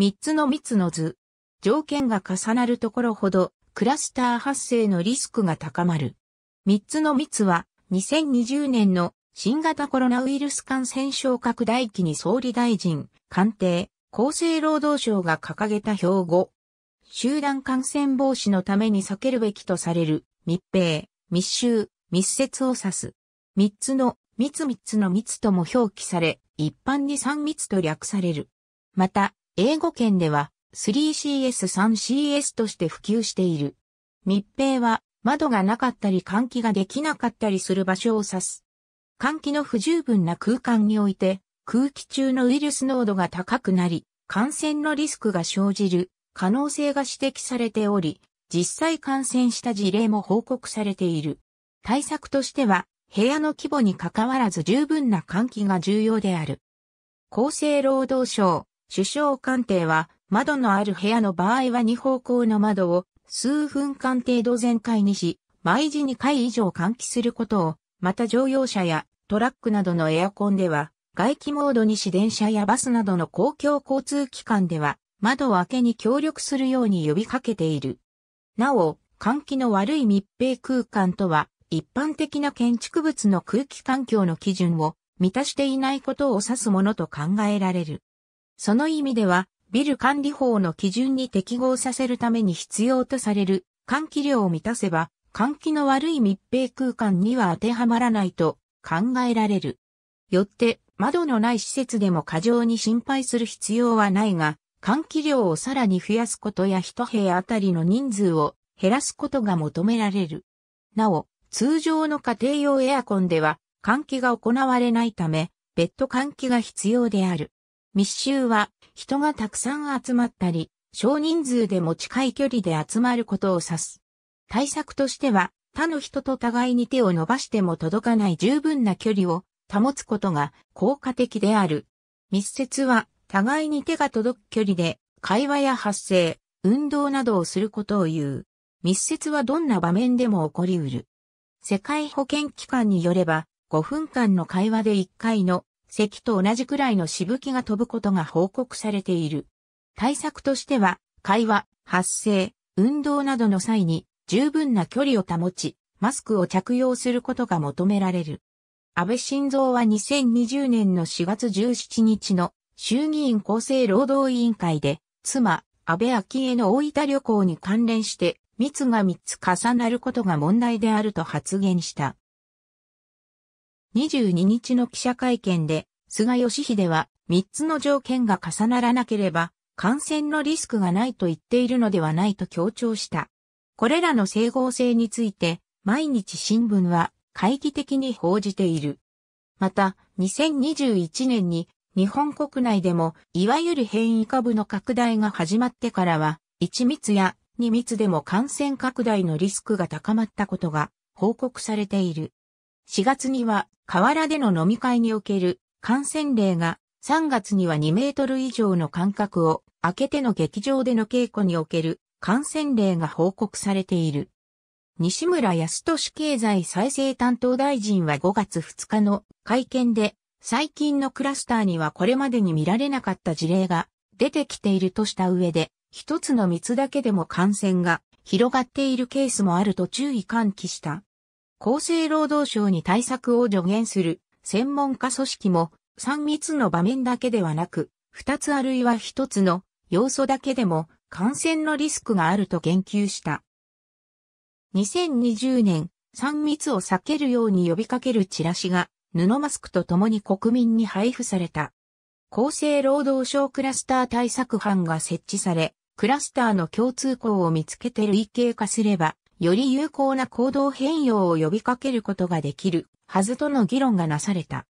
三つの密の図。条件が重なるところほど、クラスター発生のリスクが高まる。三つの密は、2020年の新型コロナウイルス感染症拡大期に総理大臣、官邸、厚生労働省が掲げた標語。集団感染防止のために避けるべきとされる密閉、密集、密接を指す。三つの密密の密とも表記され、一般に三密と略される。また、英語圏では 3CS3CS として普及している。密閉は窓がなかったり換気ができなかったりする場所を指す。換気の不十分な空間において空気中のウイルス濃度が高くなり、感染のリスクが生じる可能性が指摘されており、実際感染した事例も報告されている。対策としては、部屋の規模に関わらず十分な換気が重要である。厚生労働省、首相官邸は、窓のある部屋の場合は2方向の窓を数分間程度全開にし、毎時2回以上換気することを、また乗用車やトラックなどのエアコンでは、外気モードにし電車やバスなどの公共交通機関では、窓を開けに協力するように呼びかけている。なお、換気の悪い密閉空間とは、一般的な建築物の空気環境の基準を満たしていないことを指すものと考えられる。その意味では、ビル管理法の基準に適合させるために必要とされる換気量を満たせば、換気の悪い密閉空間には当てはまらないと考えられる。よって、窓のない施設でも過剰に心配する必要はないが、換気量をさらに増やすことや一部屋あたりの人数を減らすことが求められる。なお、通常の家庭用エアコンでは換気が行われないため、別途換気が必要である。密集は人がたくさん集まったり、少人数でも近い距離で集まることを指す。対策としては他の人と互いに手を伸ばしても届かない十分な距離を保つことが効果的である。密接は互いに手が届く距離で会話や発声、運動などをすることを言う。密接はどんな場面でも起こりうる。世界保健機関によれば5分間の会話で1回の咳と同じくらいのしぶきが飛ぶことが報告されている。対策としては、会話、発声、運動などの際に十分な距離を保ち、マスクを着用することが求められる。安倍晋三は2020年の4月17日の衆議院厚生労働委員会で、妻、安倍昭恵の大分旅行に関連して、密が3つ重なることが問題であると発言した。22日の記者会見で、菅義偉は3つの条件が重ならなければ、感染のリスクがないと言っているのではないと強調した。これらの整合性について、毎日新聞は会議的に報じている。また、2021年に日本国内でも、いわゆる変異株の拡大が始まってからは、1密や2密でも感染拡大のリスクが高まったことが報告されている。4月には河原での飲み会における感染例が3月には2メートル以上の間隔を空けての劇場での稽古における感染例が報告されている。西村康俊経済再生担当大臣は5月2日の会見で最近のクラスターにはこれまでに見られなかった事例が出てきているとした上で一つの密だけでも感染が広がっているケースもあると注意喚起した。厚生労働省に対策を助言する専門家組織も3密の場面だけではなく、2つあるいは1つの要素だけでも感染のリスクがあると言及した。2020年、3密を避けるように呼びかけるチラシが布マスクと共に国民に配布された。厚生労働省クラスター対策班が設置され、クラスターの共通項を見つけて類型化すれば、より有効な行動変容を呼びかけることができるはずとの議論がなされた。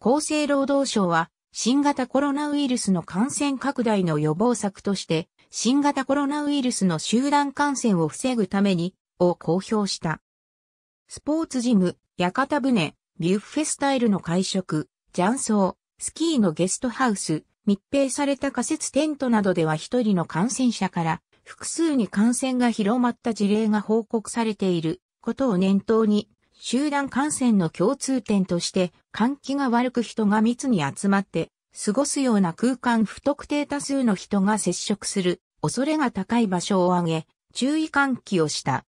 厚生労働省は、新型コロナウイルスの感染拡大の予防策として、新型コロナウイルスの集団感染を防ぐために、を公表した。スポーツジム、屋形船、ビュッフェスタイルの会食、雀荘、スキーのゲストハウス、密閉された仮設テントなどでは一人の感染者から複数に感染が広まった事例が報告されていることを念頭に、集団感染の共通点として、換気が悪く人が密に集まって、過ごすような空間不特定多数の人が接触する恐れが高い場所を挙げ、注意喚起をした。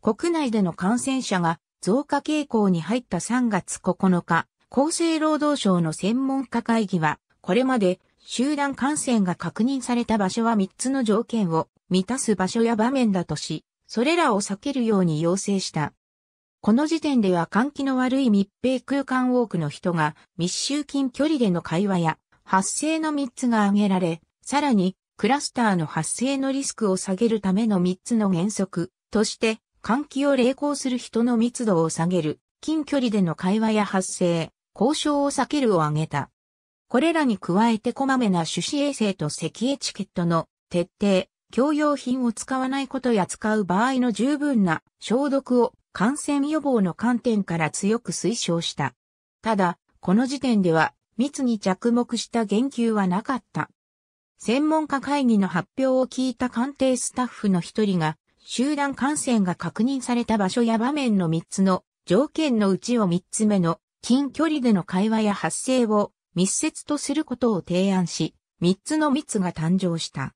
国内での感染者が増加傾向に入った3月9日、厚生労働省の専門家会議は、これまで集団感染が確認された場所は3つの条件を満たす場所や場面だとし、それらを避けるように要請した。この時点では換気の悪い密閉空間多くの人が密集近距離での会話や発生の3つが挙げられ、さらにクラスターの発生のリスクを下げるための3つの原則として換気を励行する人の密度を下げる、近距離での会話や発生、交渉を避けるを挙げた。これらに加えてこまめな手指衛生と咳エチケットの徹底、共用品を使わないことや使う場合の十分な消毒を感染予防の観点から強く推奨した。ただ、この時点では密に着目した言及はなかった。専門家会議の発表を聞いた官邸スタッフの一人が、集団感染が確認された場所や場面の3つの条件のうちを3つ目の近距離での会話や発声を密接とすることを提案し、3つの密が誕生した。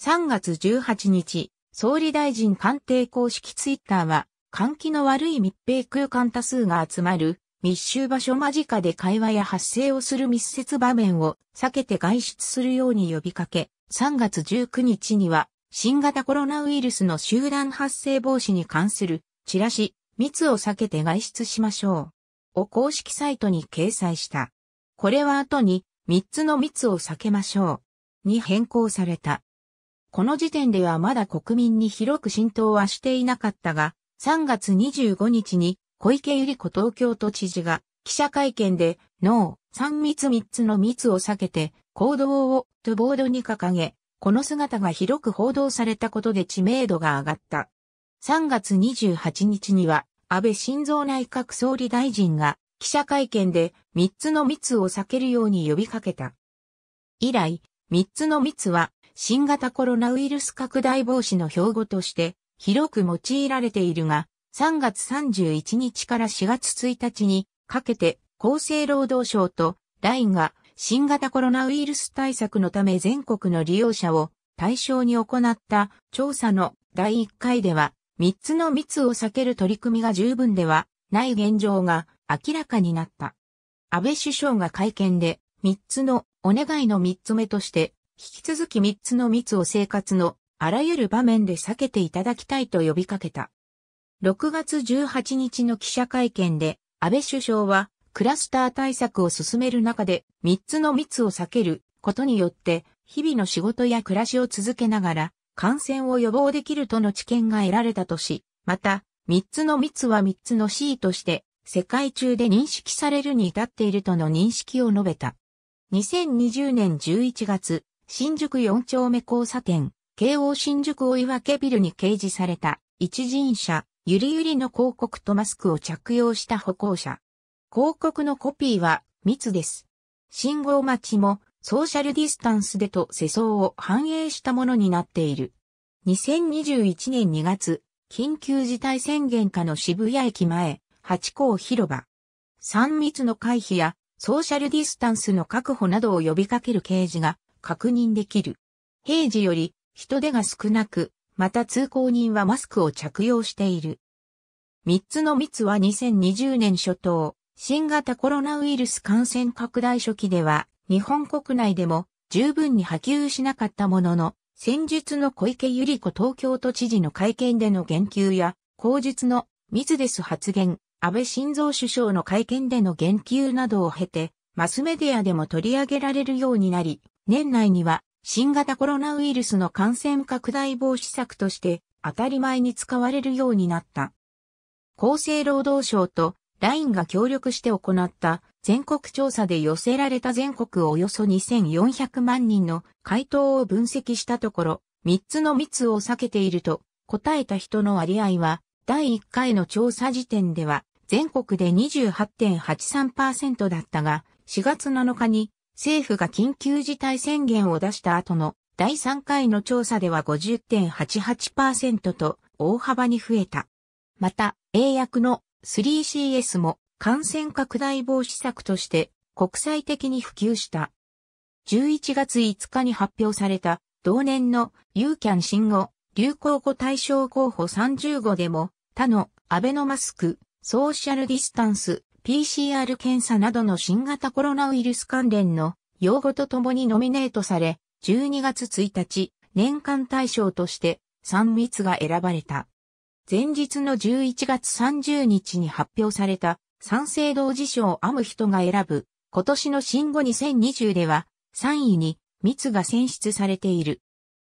3月18日、総理大臣官邸公式ツイッターは、換気の悪い密閉空間多数が集まる密集場所間近で会話や発声をする密接場面を避けて外出するように呼びかけ、3月19日には新型コロナウイルスの集団発生防止に関するチラシ、密を避けて外出しましょう。を公式サイトに掲載した。これは後に3つの密を避けましょう。に変更された。この時点ではまだ国民に広く浸透はしていなかったが、3月25日に小池百合子東京都知事が記者会見で、脳、3密3つの密を避けて行動をとボードに掲げ、この姿が広く報道されたことで知名度が上がった。3月28日には安倍晋三内閣総理大臣が記者会見で3つの密を避けるように呼びかけた。以来、3つの密は新型コロナウイルス拡大防止の標語として広く用いられているが、3月31日から4月1日にかけて厚生労働省と LINE が新型コロナウイルス対策のため全国の利用者を対象に行った調査の第1回では3つの密を避ける取り組みが十分ではない現状が明らかになった。安倍首相が会見で、3つのお願いの3つ目として、引き続き3つの密を生活のあらゆる場面で避けていただきたいと呼びかけた。6月18日の記者会見で、安倍首相は、クラスター対策を進める中で、3つの密を避けることによって、日々の仕事や暮らしを続けながら、感染を予防できるとの知見が得られたとし、また、3つの密は3つの C として、世界中で認識されるに至っているとの認識を述べた。2020年11月、新宿4丁目交差点、京王新宿追分ビルに掲示された、一人車、ゆりゆりの広告とマスクを着用した歩行者。広告のコピーは、密です。信号待ちも、ソーシャルディスタンスでと世相を反映したものになっている。2021年2月、緊急事態宣言下の渋谷駅前、八甲広場。三密の回避やソーシャルディスタンスの確保などを呼びかける掲示が確認できる。平時より人手が少なく、また通行人はマスクを着用している。3つの密は2020年初頭、新型コロナウイルス感染拡大初期では、日本国内でも十分に波及しなかったものの、先日の小池百合子東京都知事の会見での言及や、口述の密です発言、安倍晋三首相の会見での言及などを経て、マスメディアでも取り上げられるようになり、年内には新型コロナウイルスの感染拡大防止策として当たり前に使われるようになった。厚生労働省と LINE が協力して行った全国調査で寄せられた全国およそ2400万人の回答を分析したところ、3つの密を避けていると答えた人の割合は、第1回の調査時点では全国で28.83%だったが、4月7日に政府が緊急事態宣言を出した後の第3回の調査では50.88%と大幅に増えた。また、英訳の 3CS も感染拡大防止策として国際的に普及した。11月5日に発表された同年のユーキャン新語流行語大賞候補35でも他のアベノマスク、ソーシャルディスタンス、PCR 検査などの新型コロナウイルス関連の用語とともにノミネートされ、12月1日、年間大賞として3密が選ばれた。前日の11月30日に発表された賛成同時賞編む人が選ぶ今年の新語2020では3位に密が選出されている。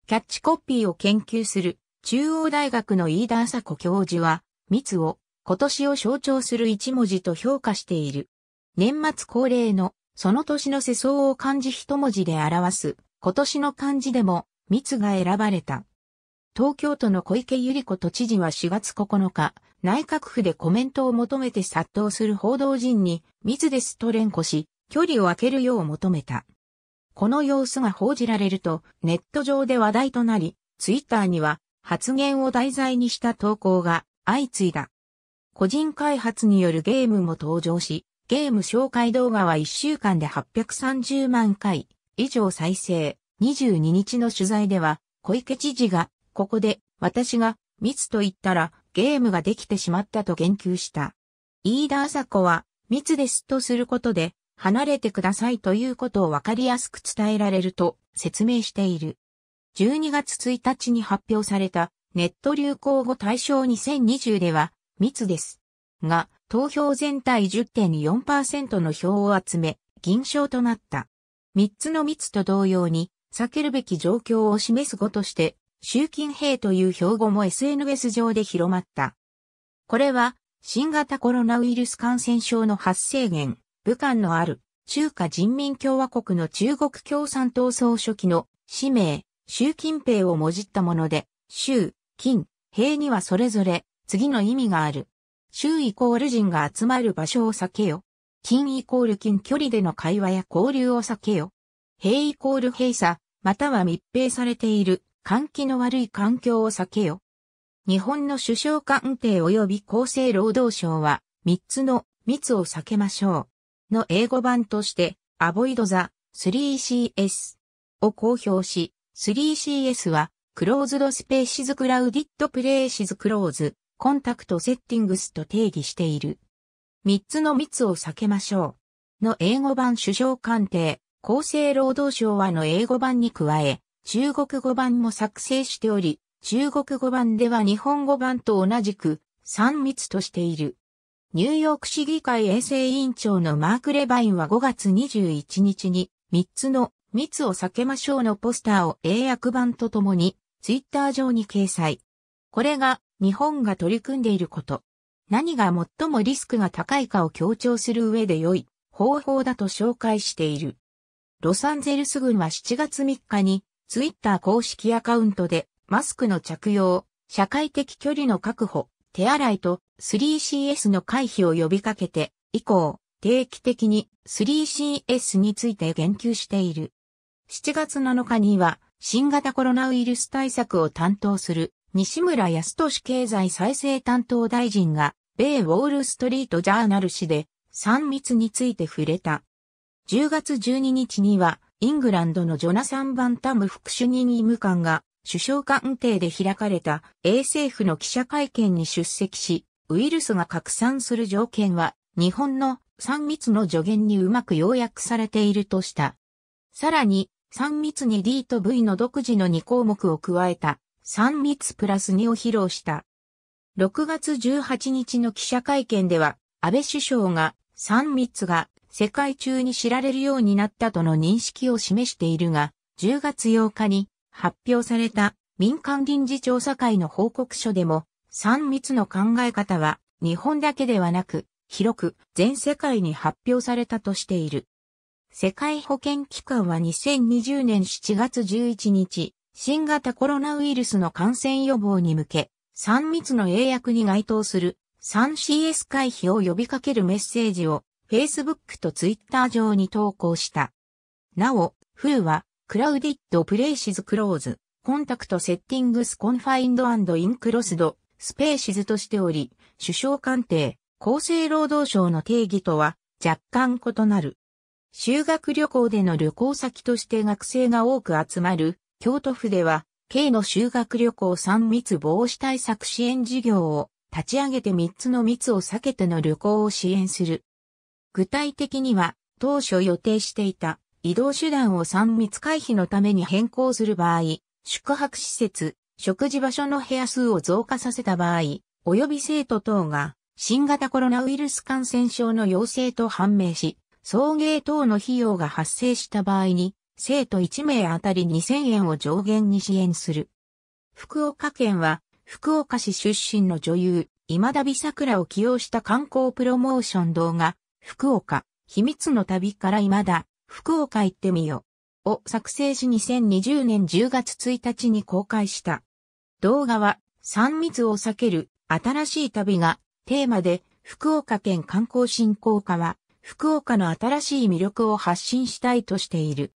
キャッチコピーを研究する中央大学の飯田麻子教授は密を今年を象徴する一文字と評価している。年末恒例の、その年の世相を漢字一文字で表す、今年の漢字でも、密が選ばれた。東京都の小池百合子都知事は4月9日、内閣府でコメントを求めて殺到する報道陣に、密ですと連呼し、距離を空けるよう求めた。この様子が報じられると、ネット上で話題となり、ツイッターには、発言を題材にした投稿が相次いだ。個人開発によるゲームも登場し、ゲーム紹介動画は1週間で830万回以上再生。22日の取材では、小池知事が、ここで、私が、密と言ったら、ゲームができてしまったと言及した。飯田朝子は、密ですとすることで、離れてくださいということをわかりやすく伝えられると説明している。12月1日に発表されたネット流行語大賞2020では密です。が、投票全体10.4%の票を集め、銀賞となった。三つの密と同様に、避けるべき状況を示す語として、習近平という標語も SNS 上で広まった。これは、新型コロナウイルス感染症の発生源、武漢のある中華人民共和国の中国共産党総書記の氏名、習近平をもじったもので、習、金、平にはそれぞれ次の意味がある。周イコール人が集まる場所を避けよ。近イコール近距離での会話や交流を避けよ。閉イコール閉鎖、または密閉されている、換気の悪い環境を避けよ。日本の首相官邸及び厚生労働省は、3つの密を避けましょう。の英語版として、アボイドザ 3CS を公表し、3CS は、クローズドスペーシズクラウディットプレイシズクローズ、コンタクトセッティングスと定義している。三つの密を避けましょう。の英語版首相官邸、厚生労働省はの英語版に加え、中国語版も作成しており、中国語版では日本語版と同じく三密としている。ニューヨーク市議会衛生委員長のマーク・レバインは5月21日に三つの密を避けましょうのポスターを英訳版とともにツイッター上に掲載。これが日本が取り組んでいること。何が最もリスクが高いかを強調する上で良い方法だと紹介している。ロサンゼルス軍は7月3日にツイッター公式アカウントでマスクの着用、社会的距離の確保、手洗いと 3CS の回避を呼びかけて以降定期的に 3CS について言及している。7月7日には新型コロナウイルス対策を担当する西村康俊経済再生担当大臣が、米ウォールストリートジャーナル誌で、三密について触れた。10月12日には、イングランドのジョナサン・バンタム副主任医務官が、首相官邸で開かれた A 政府の記者会見に出席し、ウイルスが拡散する条件は、日本の三密の助言にうまく要約されているとした。さらに、三密に D と V の独自の2項目を加えた3密プラス2を披露した。6月18日の記者会見では、安倍首相が3密が世界中に知られるようになったとの認識を示しているが、10月8日に発表された民間臨時調査会の報告書でも、3密の考え方は日本だけではなく、広く全世界に発表されたとしている。世界保健機関は2020年7月11日、新型コロナウイルスの感染予防に向け、3密の英訳に該当する 3CS 回避を呼びかけるメッセージを Facebook と Twitter 上に投稿した。なお、フーは、クラウディットプレイシズクローズ、コンタクトセッティングスコンファインドインクロスド、スペーシズとしており、首相官邸、厚生労働省の定義とは若干異なる。修学旅行での旅行先として学生が多く集まる京都府では、軽の修学旅行3密防止対策支援事業を立ち上げて3つの密を避けての旅行を支援する。具体的には、当初予定していた移動手段を3密回避のために変更する場合、宿泊施設、食事場所の部屋数を増加させた場合、及び生徒等が新型コロナウイルス感染症の陽性と判明し、送迎等の費用が発生した場合に、生徒1名あたり2000円を上限に支援する。福岡県は、福岡市出身の女優、今田美桜を起用した観光プロモーション動画、福岡、秘密の旅から今田、福岡行ってみよ。を作成し2020年10月1日に公開した。動画は、三密を避ける、新しい旅が、テーマで、福岡県観光振興課は、福岡の新しい魅力を発信したいとしている。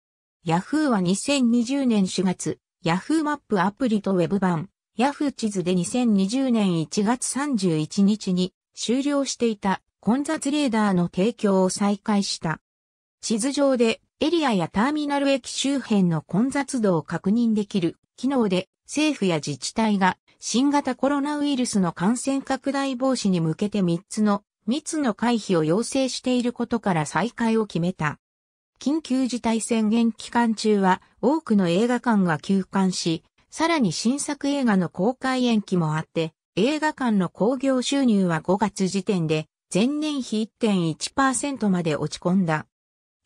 Yahoo は2020年4月、Yahoo マップアプリとウェブ版、Yahoo 地図で2020年1月31日に終了していた混雑レーダーの提供を再開した。地図上でエリアやターミナル駅周辺の混雑度を確認できる機能で政府や自治体が新型コロナウイルスの感染拡大防止に向けて3つの密の回避を要請していることから再開を決めた。緊急事態宣言期間中は多くの映画館が休館し、さらに新作映画の公開延期もあって、映画館の興行収入は5月時点で前年比1.1%まで落ち込んだ。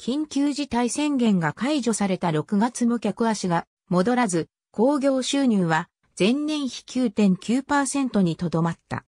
緊急事態宣言が解除された6月も客足が戻らず、興行収入は前年比9.9%にとどまった。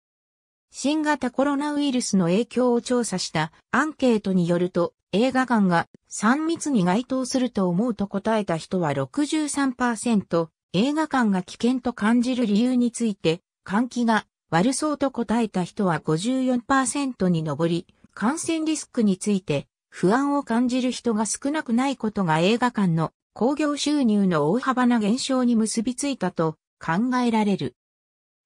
新型コロナウイルスの影響を調査したアンケートによると、映画館が3密に該当すると思うと答えた人は63%、映画館が危険と感じる理由について、換気が悪そうと答えた人は54%に上り、感染リスクについて不安を感じる人が少なくないことが映画館の興行収入の大幅な減少に結びついたと考えられる。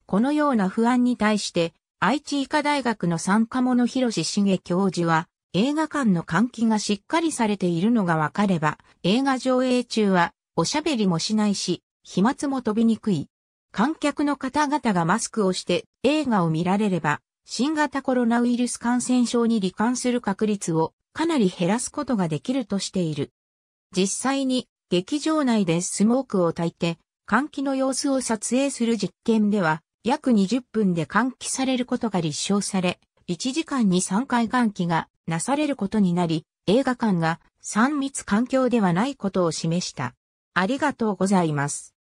このような不安に対して、愛知医科大学の参加者広志茂教授は、映画館の換気がしっかりされているのがわかれば、映画上映中はおしゃべりもしないし、飛沫も飛びにくい。観客の方々がマスクをして映画を見られれば、新型コロナウイルス感染症に罹患する確率をかなり減らすことができるとしている。実際に劇場内でスモークを焚いて換気の様子を撮影する実験では約20分で換気されることが立証され、1時間に3回換気がなされることになり、映画館が3密環境ではないことを示した。ありがとうございます。